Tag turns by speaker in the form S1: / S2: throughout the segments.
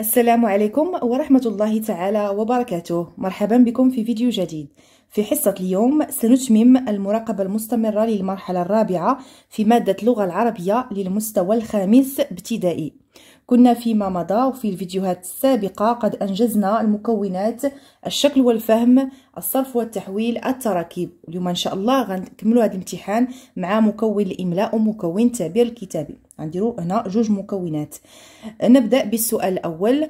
S1: السلام عليكم ورحمة الله تعالى وبركاته مرحبا بكم في فيديو جديد في حصة اليوم سنتمم المراقبة المستمرة للمرحلة الرابعة في مادة اللغة العربية للمستوى الخامس ابتدائي كنا فيما مضى وفي الفيديوهات السابقة قد أنجزنا المكونات الشكل والفهم الصرف والتحويل التراكيب اليوم إن شاء الله غنكملوا هذا الامتحان مع مكون الإملاء ومكون تعبير الكتابي غنديرو هنا جوج مكونات نبدا بالسؤال الاول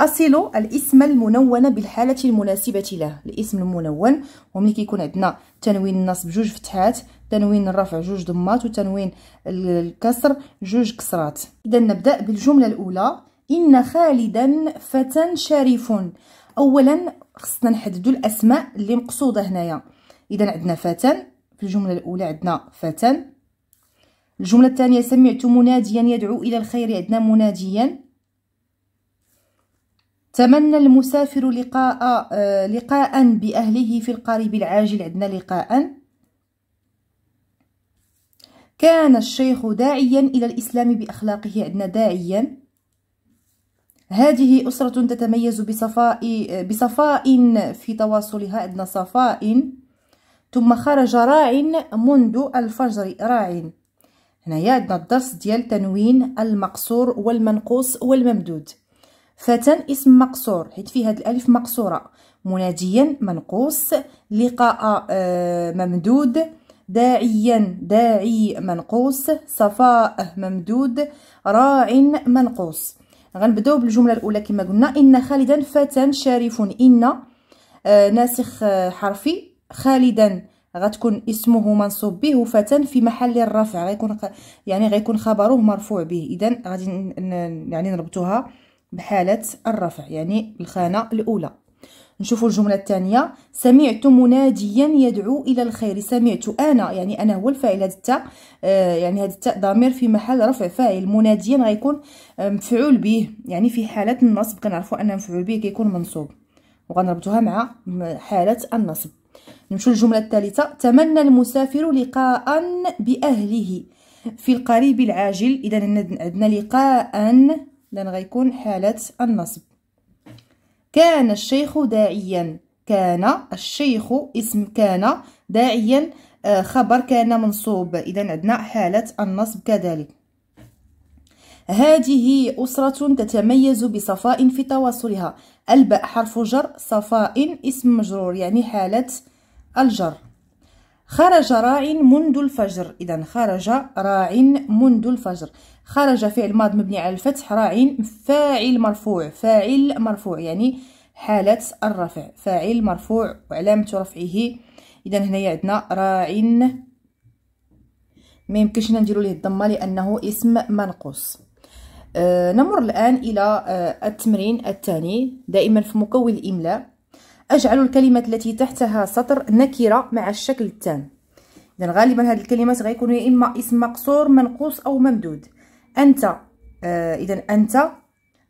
S1: أصل الاسم المنون بالحالة المناسبة له الاسم المنون وملي كيكون عندنا تنوين النصب جوج فتحات تنوين الرفع جوج ضمات وتنوين الكسر جوج كسرات إذا نبدأ بالجملة الأولى إن خالدا فتى شريف أولا خصنا نحددوا الأسماء اللي مقصودة هنايا إذا عندنا فتى في الجملة الأولى عندنا فتى الجملة الثانية سمعت مناديا يدعو إلى الخير عندنا مناديا تمنى المسافر لقاء آه، لقاء بأهله في القريب العاجل عندنا لقاء كان الشيخ داعيا إلى الإسلام بأخلاقه عندنا داعيا هذه أسرة تتميز بصفاء, بصفاء في تواصلها عندنا صفاء ثم خرج راع منذ الفجر راع هنايا عندنا الدرس ديال تنوين المقصور والمنقوص والممدود فتى اسم مقصور حيت فيه هاد الالف مقصوره مناديا منقوص لقاء آه، ممدود داعيا داعي منقوص صفاء ممدود راع منقوص غنبداو بالجمله الاولى كما قلنا ان خالدا فتى شارف ان آه، ناسخ حرفي خالدا غتكون اسمه منصوب به وفتا في محل الرفع غيكون يعني غيكون خبره مرفوع به اذا غادي يعني نربطوها بحاله الرفع يعني الخانه الاولى نشوفوا الجمله الثانيه سمعت مناديا يدعو الى الخير سمعت انا يعني انا هو الفاعل هذا التاء آه، يعني هذا التاء ضمير في محل رفع فاعل مناديا غيكون مفعول به يعني في حاله النصب كنعرفوا ان مفعول به كيكون منصوب وغنربطوها مع حاله النصب نمشيو للجمله الثالثه تمنى المسافر لقاء باهله في القريب العاجل اذا عندنا لقاء اذا غيكون حاله النصب كان الشيخ داعيا كان الشيخ اسم كان داعيا آه، خبر كان منصوب اذا عندنا حاله النصب كذلك هذه أسرة تتميز بصفاء في تواصلها الباء حرف جر صفاء اسم مجرور يعني حالة الجر خرج راع منذ الفجر اذا خرج راع منذ الفجر خرج فعل ماض مبني على الفتح راع فاعل مرفوع فاعل مرفوع يعني حالة الرفع فاعل مرفوع وعلامة رفعه اذا هنايا عندنا راع ما يمكنش نديرو ليه الضمه لانه اسم منقوص أه نمر الان الى أه التمرين الثاني دائما في مكون الاملاء اجعل الكلمات التي تحتها سطر نكره مع الشكل التام اذا غالبا هذه الكلمات غيكونوا يا اما اسم مقصور منقوص او ممدود انت آه اذا انت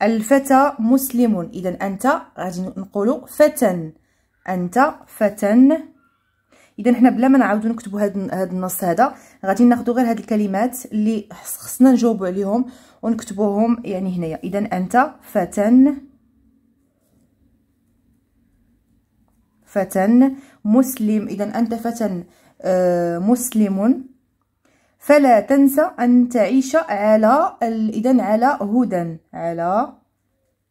S1: الفتى مسلم اذا انت غادي نقولوا فتى انت فتى اذا حنا بلا ما نعاودو نكتبوا هاد هاد النص هذا غادي ناخذوا غير هاد الكلمات اللي خصنا نجاوبوا عليهم ونكتبوهم يعني هنايا اذا انت فتى فتى مسلم إذا أنت فتى آه، مسلم فلا تنسى أن تعيش على إذا على هدى على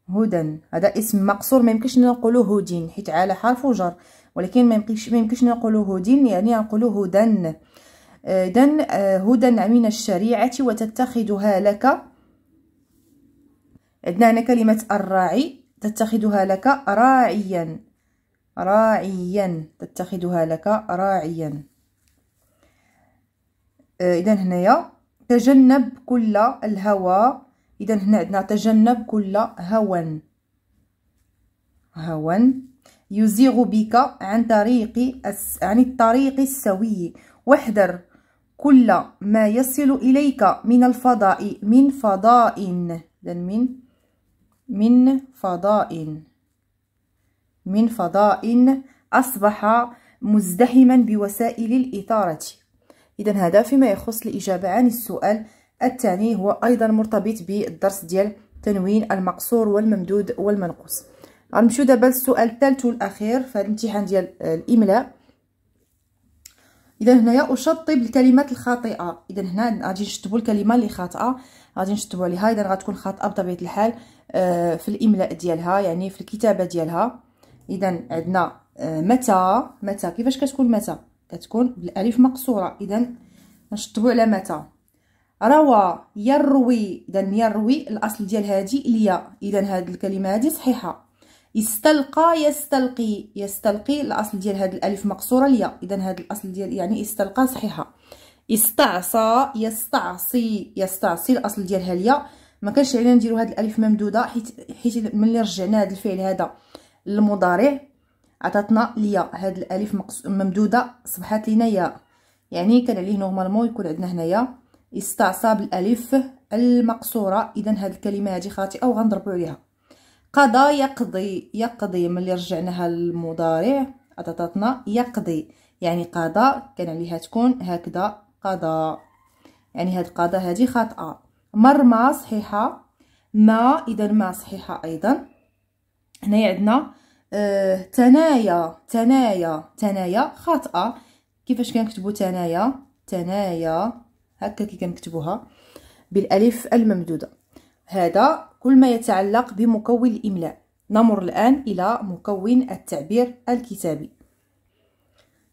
S1: هدى هذا اسم مقصور ما يمكنش نقولو هدين حيت على حرف وجر ولكن ما يمكنش ما يمكنش نقولو هدين يعني نقولو هدى اذا آه، هدى من الشريعه وتتخذها لك عندنا هنا كلمه الراعي تتخذها لك راعيا راعيا تتخذها لك راعيا آه، اذا هنايا تجنب كل الهوى اذا هنا عندنا تجنب كل هوى هوى يزيغ بك عن طريق عن الطريق السوي واحذر كل ما يصل إليك من الفضاء من فضاء من من فضاء من فضاء أصبح مزدحما بوسائل الإثارة إذا هذا فيما يخص الإجابة عن السؤال الثاني هو أيضا مرتبط بالدرس ديال تنوين المقصور والممدود والمنقوص غنمشيو دابا للسؤال الثالث والأخير في الامتحان ديال الإملاء إذا هنايا أشطب الكلمات الخاطئة إذا هنا غادي نشطبو الكلمة اللي خاطئة غادي نشطبو عليها إذا غتكون خاطئة بطبيعة الحال آه، في الإملاء ديالها يعني في الكتابة ديالها اذا عندنا آه، متى متى كيفاش كتكون متى كتكون بالالف مقصوره اذا نشطبوا على متى روى يروي اذا يروي الاصل ديال هذه الياء اذا هذه الكلمه هذه صحيحه استلقى يستلقي يستلقي الاصل ديال هذه الالف مقصوره الياء اذا هذا الاصل ديال يعني استلقى صحيحه استعصى يستعصي يستعصي الاصل ديالها الياء ما كانش علينا نديروا هذه الالف ممدوده حيت حيت ملي رجعنا هذا الفعل هذا المضارع عطاتنا ليا هاد الالف ممدوده صبحات لينا يا يعني كان عليه نورمالمون يكون عندنا هنايا استعصى بالالف المقصوره اذا هاد الكلمه هادي خاطئه وغنضربوا عليها قضى يقضي يقضي ملي رجعناها للمضارع عطاتنا يقضي يعني قضى كان عليها تكون هكذا قضى يعني هاد قضى هادي خاطئه مرمى صحيحه ما اذا ما صحيحه ايضا هنايا عندنا آه تنايا تنايا تنايا خاطئه كيفاش كنكتبوا تنايا تنايا هكا كي كنكتبوها بالالف الممدوده هذا كل ما يتعلق بمكون الاملاء نمر الان الى مكون التعبير الكتابي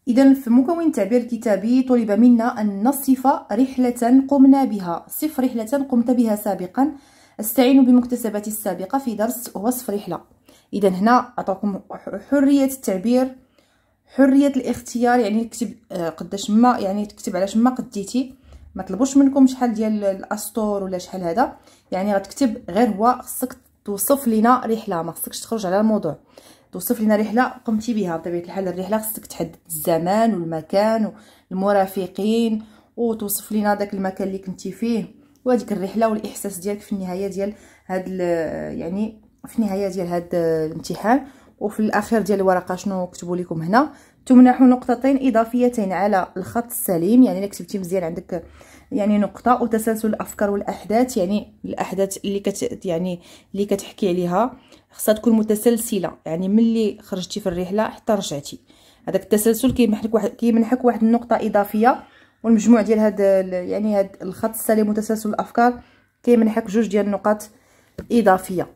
S1: إذا في مكون التعبير الكتابي طلب منا أن نصف رحلة قمنا بها صف رحلة قمت بها سابقا استعين بمكتسباتي السابقة في درس وصف رحلة اذا هنا عطاكم حريه التعبير حريه الاختيار يعني كتب آه، قداش ما يعني تكتب على ما قديتي ما طلبوش منكم شحال ديال الاسطور ولا شحال هذا يعني غتكتب غير هو خصك توصف لينا رحله ما خصكش تخرج على الموضوع توصف لنا رحله قمتي بها بطبيعه الحال الرحله خصك تحدد الزمان والمكان والمرافقين وتوصف لنا داك المكان اللي كنتي فيه وهذيك الرحله والاحساس ديالك في النهايه ديال هاد يعني في النهايه ديال هذا الامتحان وفي الاخير ديال الورقه شنو كتبوا لكم هنا تمنح نقطتين اضافيتين على الخط السليم يعني الا كتبتي مزيان عندك يعني نقطه وتسلسل الافكار والاحداث يعني الاحداث اللي كت يعني اللي كتحكي عليها خصها تكون متسلسله يعني ملي خرجتي في الرحله حتى رجعتي هذاك التسلسل كيمنحك واحد كيمنحك واحد النقطه اضافيه والمجموع ديال هاد يعني هاد الخط السليم وتسلسل الافكار كيمنحك جوج ديال النقاط اضافيه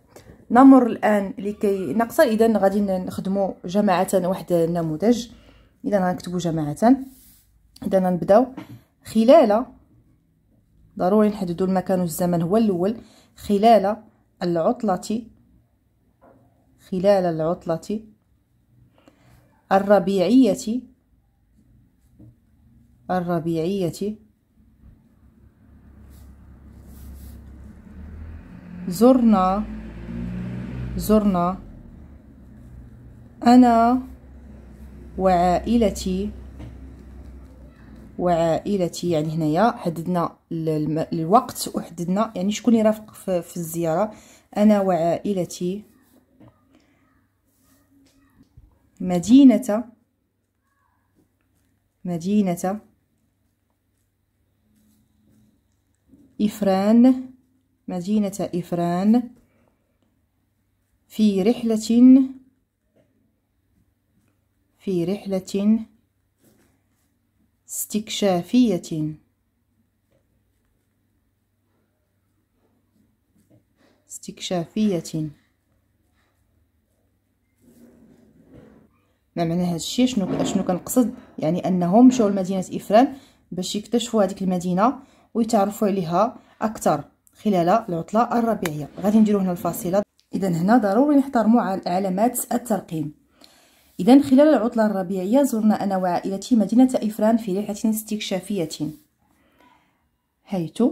S1: نمر الان لكي نقصر اذا غادي نخدمو جماعه واحد النموذج اذا غنكتبو جماعه اذا غنبداو خلال ضروري نحددو المكان والزمن هو الاول خلال العطله خلال العطله الربيعيه الربيعيه زرنا زرنا أنا وعائلتي وعائلتي يعني هنايا حددنا الوقت وحددنا يعني شكون يرافق في الزيارة أنا وعائلتي مدينة مدينة إفران مدينة إفران في رحلة في رحلة استكشافية استكشافية ما معنى هذا الشيء شنو شنو كنقصد يعني انهم مشاو لمدينه افران باش يكتشفوا هذيك المدينه ويتعرفوا عليها اكثر خلال العطله الربيعيه غادي نديروا هنا الفاصله اذا هنا ضروري نحترموا علامات الترقيم اذا خلال العطله الربيعيه زرنا انا وعائلتي مدينه افران في رحله استكشافيه حيث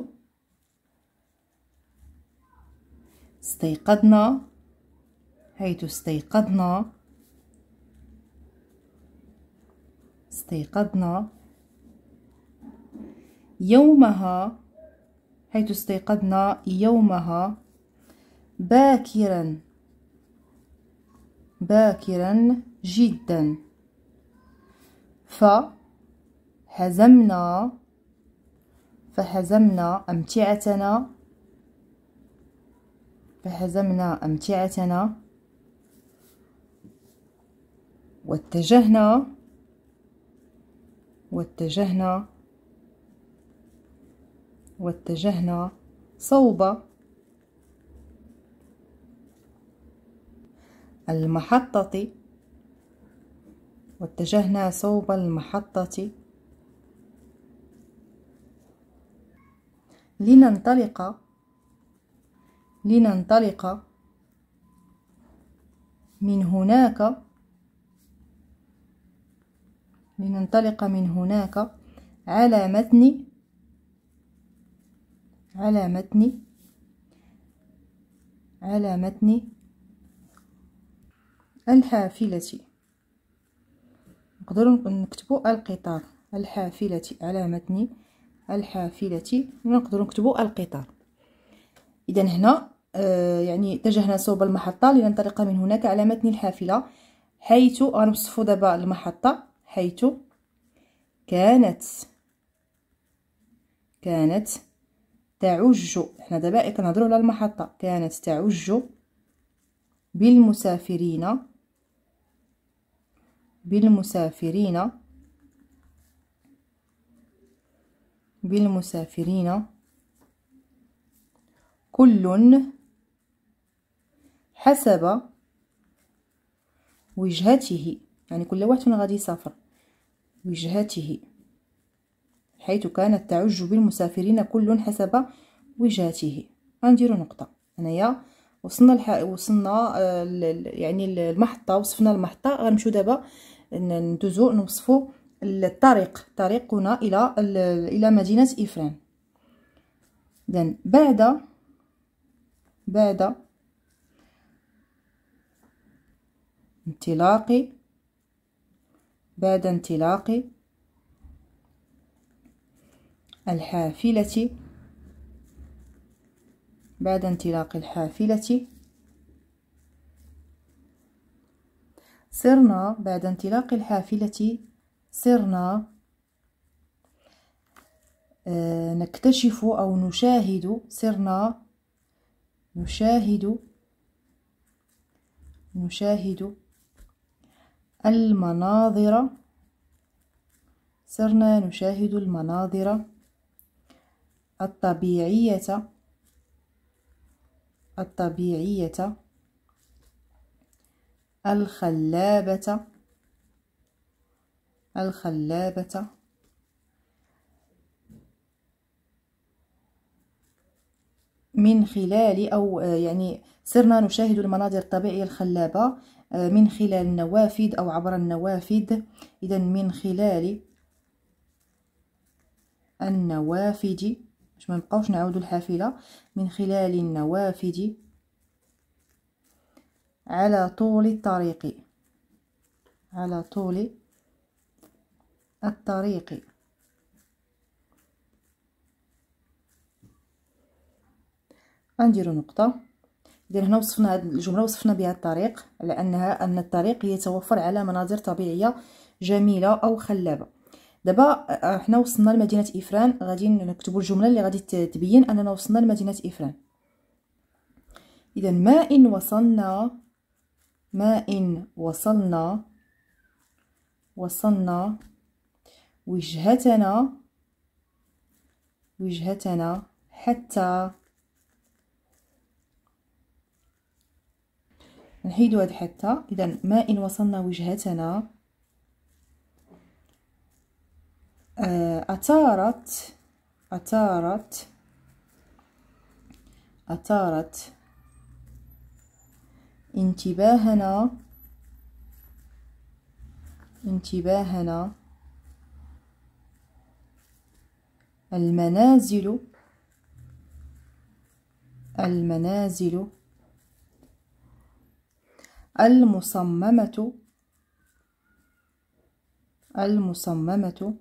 S1: استيقظنا حيث استيقظنا استيقظنا يومها حيث استيقظنا يومها باكرا باكرا جدا فهزمنا فهزمنا أمتعتنا فهزمنا أمتعتنا واتجهنا واتجهنا واتجهنا صوب المحطة واتجهنا صوب المحطة لننطلق لننطلق من هناك لننطلق من هناك على متن على متن على متن الحافلة نقدر نكتبو القطار الحافلة على متن الحافلة ونقدروا نكتبو القطار اذا هنا آه يعني اتجهنا صوب المحطة لننطلق من هناك على متن الحافلة حيث غنوصفو دابا المحطة حيث كانت كانت تعج حنا دابا كنهضرو على المحطة كانت تعج بالمسافرين بالمسافرين بالمسافرين كل حسب وجهته يعني كل واحد غادي يسافر وجهته حيث كانت تعج بالمسافرين كل حسب وجهته غنديرو نقطه هنايا وصلنا الح... وصلنا آه يعني المحطه وصفنا المحطه غنمشيو دابا ندوزو نوصفو الطريق طريقنا الى الى مدينه افران اذا بعد بعد انطلاقي بعد انطلاقي الحافله بعد انطلاق الحافله سرنا بعد انطلاق الحافلة سرنا آه، نكتشف أو نشاهد سرنا نشاهد نشاهد المناظر صرنا نشاهد المناظر الطبيعية الطبيعية الخلابة الخلابة من خلال أو آه، يعني صرنا نشاهد المناظر الطبيعية الخلابة آه، من خلال النوافذ أو عبر النوافذ إذا من خلال النوافذ باش ما نبقاوش نعاودوا الحافلة من خلال النوافذ على طول الطريق على طول الطريق غنديرو نقطه إذا هنا وصفنا هذه الجمله وصفنا بها الطريق على انها ان الطريق يتوفر على مناظر طبيعيه جميله او خلابه دابا آه، حنا وصلنا لمدينه افران غادي نكتبوا الجمله اللي غادي تبين اننا وصلنا لمدينه افران اذا ما ان وصلنا ما إن وصلنا وصلنا وجهتنا وجهتنا حتى نحيدو هاد حتى إذا ما إن وصلنا وجهتنا آه، أثارت أثارت أثارت انتباهنا انتباهنا المنازل المنازل المصممة المصممة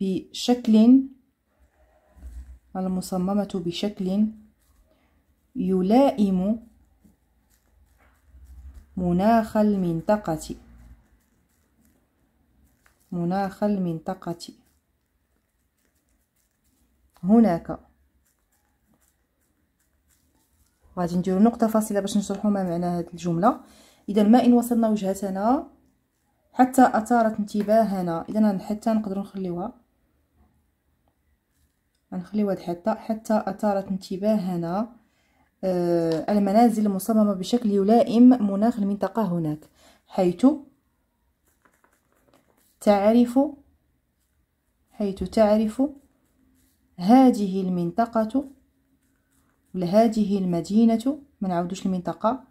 S1: بشكل المصممة بشكل يلائم مناخ المنطقة مناخ المنطقة هناك غادي نديرو نقطة فاصلة باش نشرحو ما معنى هاد الجملة إذا ما إن وصلنا وجهتنا حتى أثارت انتباهنا إذا حتى نقدرو نخليوها غنخليو هاد حتى حتى أثارت انتباهنا آه، المنازل المصممة بشكل يلائم مناخ المنطقة هناك حيث تعرف حيث تعرف هذه المنطقة ولا هذه المدينة ما نعودوش المنطقة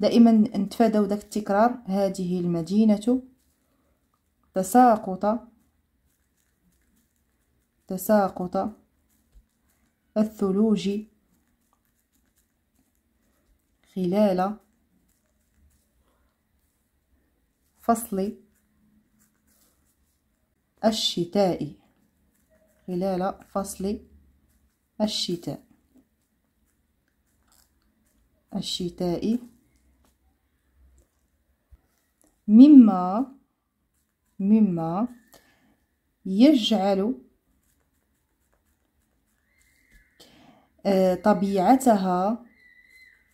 S1: دائما نتفاداو داك التكرار هذه المدينة تساقط تساقط الثلوج خلال فصل الشتاء خلال فصل الشتاء الشتاء مما مما يجعل آه، طبيعتها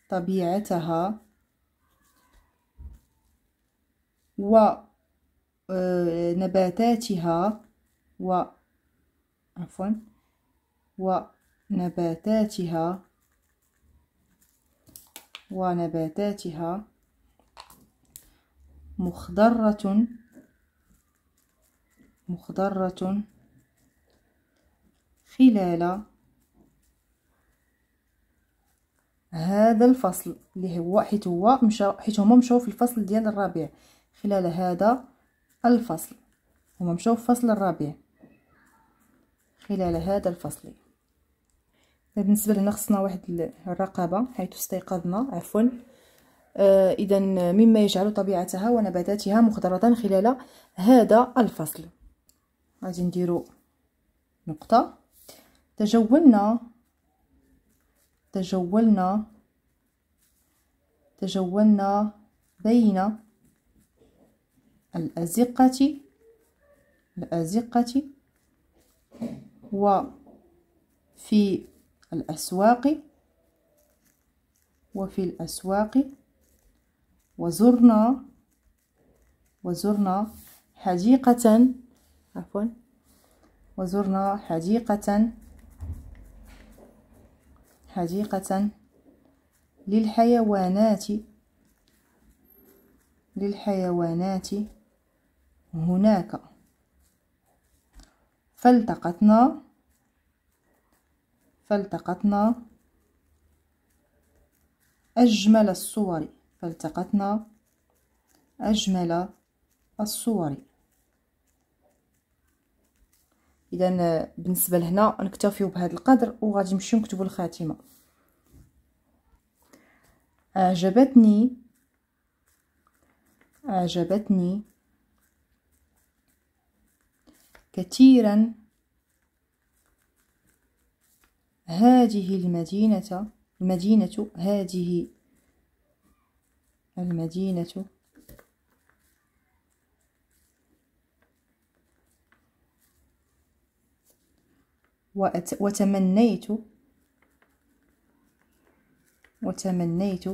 S1: طبيعتها ونباتاتها آه، و عفوا ونباتاتها ونباتاتها مخضرة مخضرة خلال هذا الفصل اللي هو حيت هو مشى حيت هما مشاو في الفصل ديال الربيع خلال هذا الفصل هما مشاو في فصل الربيع خلال هذا الفصل بالنسبه لنا خصنا واحد الرقابه حيث استيقظنا عفوا آه اذا مما يجعل طبيعتها ونباتاتها مخضره خلال هذا الفصل غادي نديرو نقطه تجولنا تجولنا تجولنا بين الأزقة الأزقة وفي الأسواق وفي الأسواق وزرنا وزرنا حديقة عفوا وزرنا حديقة حديقة للحيوانات للحيوانات هناك فالتقطنا فالتقطنا أجمل الصور فالتقطنا أجمل الصور اذا بالنسبه لهنا نكتفيو بهذا القدر وغادي نمشيو نكتبوا الخاتمه اعجبتني آه، اعجبتني آه، كثيرا هذه المدينه المدينه هذه المدينه وتمنيت وتمنيت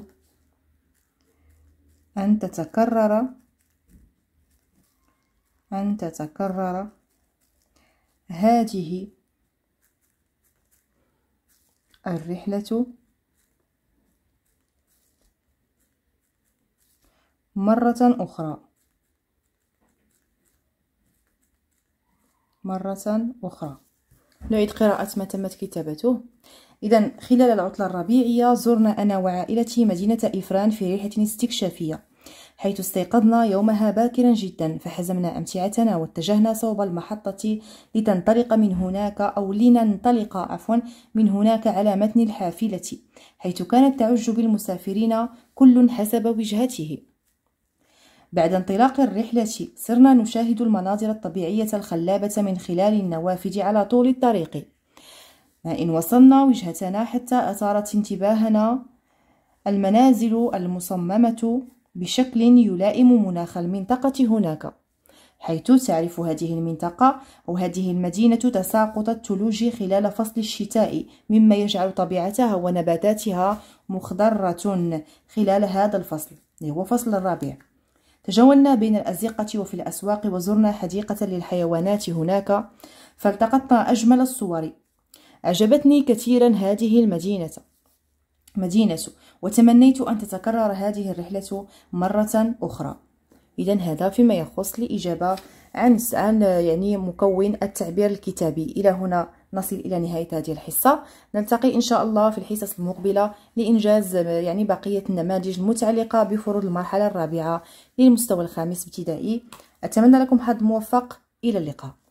S1: أن تتكرر أن تتكرر هذه الرحلة مرة أخرى مرة أخرى نعيد قراءة ما تمت كتابته إذا خلال العطلة الربيعية زرنا أنا وعائلتي مدينة إفران في رحلة استكشافية حيث استيقظنا يومها باكرا جدا فحزمنا أمتعتنا واتجهنا صوب المحطة لتنطلق من هناك أو لننطلق عفوا من هناك على متن الحافلة حيث كانت تعج بالمسافرين كل حسب وجهته بعد انطلاق الرحلة صرنا نشاهد المناظر الطبيعية الخلابة من خلال النوافذ على طول الطريق ما إن وصلنا وجهتنا حتى أثارت انتباهنا المنازل المصممة بشكل يلائم مناخ المنطقة هناك حيث تعرف هذه المنطقة أو هذه المدينة تساقط الثلوج خلال فصل الشتاء مما يجعل طبيعتها ونباتاتها مخضرة خلال هذا الفصل اللي هو فصل الربيع تجولنا بين الأزقة وفي الأسواق وزرنا حديقة للحيوانات هناك فالتقطنا أجمل الصور أعجبتني كثيرا هذه المدينة مدينة وتمنيت أن تتكرر هذه الرحلة مرة أخرى إذا هذا فيما يخص لإجابة عن عن يعني مكون التعبير الكتابي إلى هنا نصل إلى نهاية هذه الحصة نلتقي إن شاء الله في الحصص المقبلة لإنجاز يعني بقية النماذج المتعلقة بفروض المرحلة الرابعة للمستوى الخامس ابتدائي أتمنى لكم حظ موفق إلى اللقاء